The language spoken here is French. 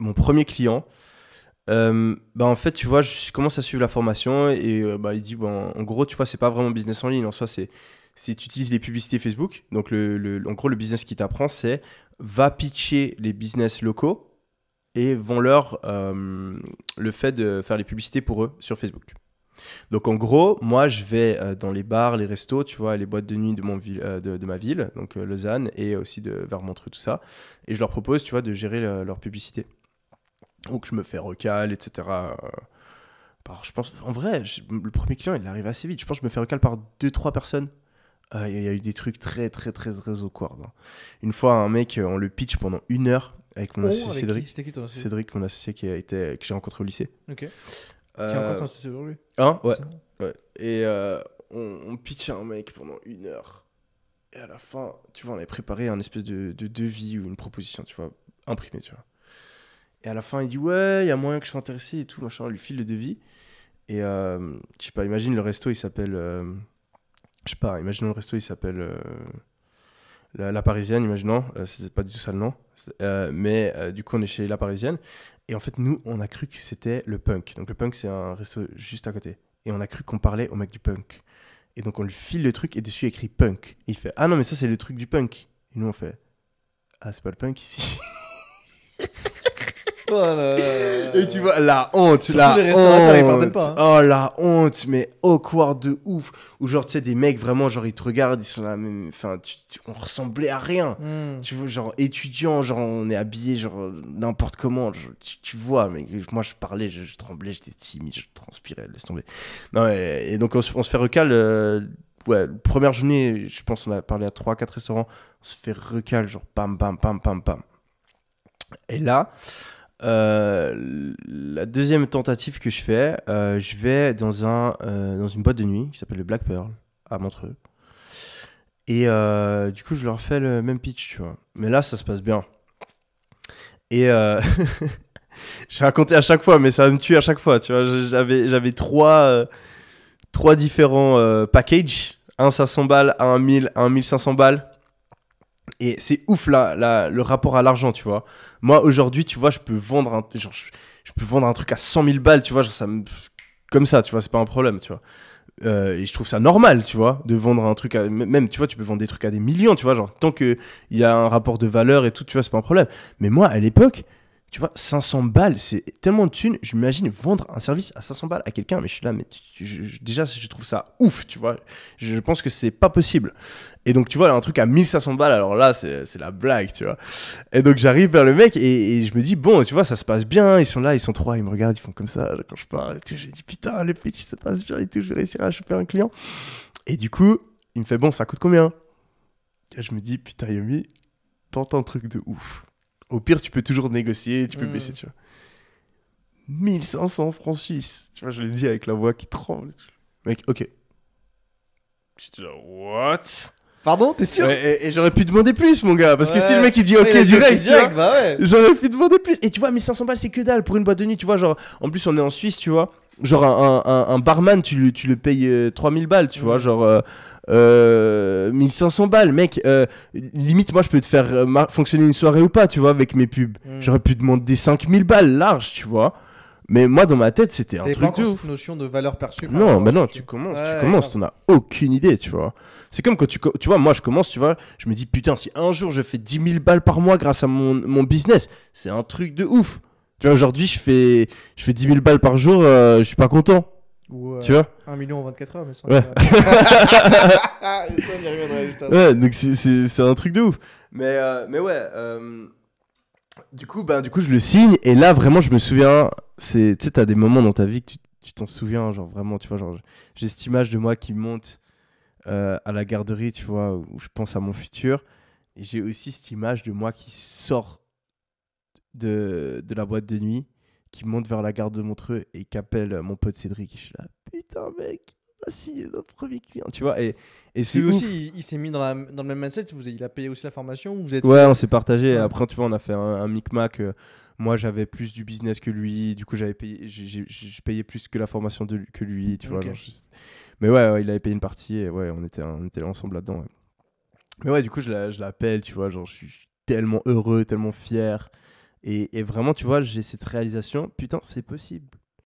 mon premier client, euh, bah en fait, tu vois, je commence à suivre la formation et euh, bah, il dit, bon, en gros, tu vois, c'est pas vraiment business en ligne. En soi, c'est, tu utilises les publicités Facebook. Donc, le, le en gros, le business qui t'apprend, c'est va pitcher les business locaux et vont leur euh, le fait de faire les publicités pour eux sur Facebook. Donc, en gros, moi, je vais dans les bars, les restos, tu vois, les boîtes de nuit de, mon ville, de, ma ville, donc Lausanne et aussi de Vermontreux, tout ça. Et je leur propose, tu vois, de gérer leur publicité. Donc je me fais recal, etc. Euh, je pense, en vrai, le premier client, il arrive assez vite. Je pense que je me fais recal par deux, trois personnes. Euh, il y, a eu des trucs très, très, très, très awkward. Hein. Une fois, un mec, euh, on le pitch pendant une heure avec mon oh, associé Cédric. qui Cédric, mon associé qui a été, que j'ai rencontré au lycée. Ok. Qui est encore associé Hein ouais. Et on, on pitch un mec pendant une heure. Et à la fin, tu vois, on avait préparé un espèce de, de devis ou une proposition, tu vois, imprimée, tu vois. Et à la fin, il dit Ouais, il y a moyen que je sois intéressé et tout, machin. Il lui file le devis. Et euh, je sais pas, imagine le resto, il s'appelle. Euh, je sais pas, Imaginons le resto, il s'appelle. Euh, la, Parisienne, imaginons. Euh, c'est pas du tout ça le nom. mais du coup, on est chez La Parisienne. Et en fait, nous, on a cru que c'était le punk. Donc le punk, c'est un resto juste à côté. Et on a cru qu'on parlait au mec du punk. Et donc on lui file le truc et dessus il écrit punk. il fait Ah non, mais ça, c'est le truc du punk. Et nous, on fait Ah, c'est pas le punk ici. Et tu vois, la honte, la honte. Ils hein. pas, Oh la honte, mais awkward de ouf. Ou genre, tu sais, des mecs vraiment, genre, ils te regardent, ils sont là, même enfin, on ressemblait à rien. Hmm. Tu vois, genre, étudiant, genre, on est habillé, genre, n'importe comment. tu, vois, mais moi, je parlais, je, tremblais, j'étais timide, je transpirais, laisse tomber. Non, et, donc, on, se fait recal. Euh, ouais, première journée, je pense, on a parlé à 3-4 restaurants. On se fait recal, genre, pam, pam, pam, pam, pam. Et là, euh, la deuxième tentative que je fais, euh, je vais dans, un, euh, dans une boîte de nuit qui s'appelle le Black Pearl à Montreux. Et du coup, je leur fais le même pitch, tu vois. Mais là, ça se passe bien. Et j'ai raconté à chaque fois, mais ça me tue à chaque fois, tu vois. J'avais, j'avais trois, trois différents packages. Un 500 balles, un 1000, un 1500 balles. Et c'est ouf là, là, le rapport à l'argent, tu vois. Moi aujourd'hui, tu vois, je peux vendre un, peux vendre un truc à 100 000 balles, tu vois, ça comme ça, tu vois, c'est pas un problème, tu vois. Euh, et je trouve ça normal, tu vois, de vendre un truc à, même, tu vois, tu peux vendre des trucs à des millions, tu vois, genre tant que il y a un rapport de valeur et tout, tu vois, c'est pas un problème. Mais moi, à l'époque, tu vois, 500 balles, c'est tellement de thunes. J'imagine vendre un service à 500 balles à quelqu'un, mais je suis là, mais déjà, je trouve ça ouf, tu vois. Je, pense que c'est pas possible. Et donc, tu vois, là, un truc à 1500 balles, alors là, c'est la blague, tu vois. Et donc, j'arrive vers le mec et, je me dis, bon, tu vois, ça se passe bien. Ils sont là, ils sont trois, ils me regardent, ils font comme ça quand je parle. Et j'ai je putain, les pitch, ça passe bien et tout, je vais réussir à choper un client. Et du coup, il me fait, bon, ça coûte combien et Je me dis, putain, Yomi, tente un truc de ouf au pire, tu peux toujours négocier, tu peux mm. baisser, tu vois. 1500 francs suisses. Tu vois, je l'ai dit avec la voix qui tremble. Mec, ok. J'étais là, what? Pardon, t'es sûr Et, j'aurais pu demander plus, mon gars. Parce que si le mec il dit ok direct, direct bah ouais. j'aurais pu demander plus. Et tu vois, 1500 balles, c'est que dalle pour une boîte de nuit, tu vois. Genre, en plus, on est en Suisse, tu vois genre un, barman, tu, tu le payes 3000 euh, balles, tu vois, genre 1500 euh, euh, balles, mec. limite, moi, je peux te faire fonctionner une soirée ou pas, tu vois, avec mes pubs. Mm. J'aurais pu demander 5000 balles larges, tu vois. Mais moi, dans ma tête, c'était un truc de ouf. notion de valeur perçue. Non, mais bah non, tu commences, tu commences, t'en as aucune idée, tu vois. C'est comme quand tu, tu vois, moi, je commence, tu vois, je me dis, putain, si un jour je fais 10 000 balles par mois grâce à mon business, c'est un truc de ouf. Tu vois, aujourd'hui, je fais, je fais 10 000 balles par jour, euh, je suis pas content. tu vois 1 million en 24 heures, mais ça, ouais. ouais, donc c'est un truc de ouf. Mais, euh, ouais, euh, du, coup, ben, du coup, je le signe. Et là, vraiment, je me souviens. Tu sais, t'as des moments dans ta vie que tu t'en souviens. Genre, vraiment, tu vois, genre, j'ai cette image de moi qui monte à la garderie, tu vois, où je pense à mon futur. Et j'ai aussi cette image de moi qui sort de, la boîte de nuit qui monte vers la gare de Montreux et qui appelle mon pote Cédric. je suis là, putain, mec, c'est ah, le premier client, tu vois. Et, et c'est aussi, il, s'est mis dans, le même mindset. Vous, il a payé aussi la formation. Vous êtes ouais, on s'est partagé. Après, tu vois, on a fait un, micmac. Euh, moi, j'avais plus du business que lui. Du coup, j'avais payé, je payais plus que la formation de, que lui, tu vois. Mais ouais, il avait payé une partie. Et ouais, on était, on était ensemble là-dedans. Mais ouais, du coup, je l'appelle, tu vois. Genre, je suis tellement heureux, tellement fier. Et, vraiment, tu vois, j'ai cette réalisation, putain, c'est possible.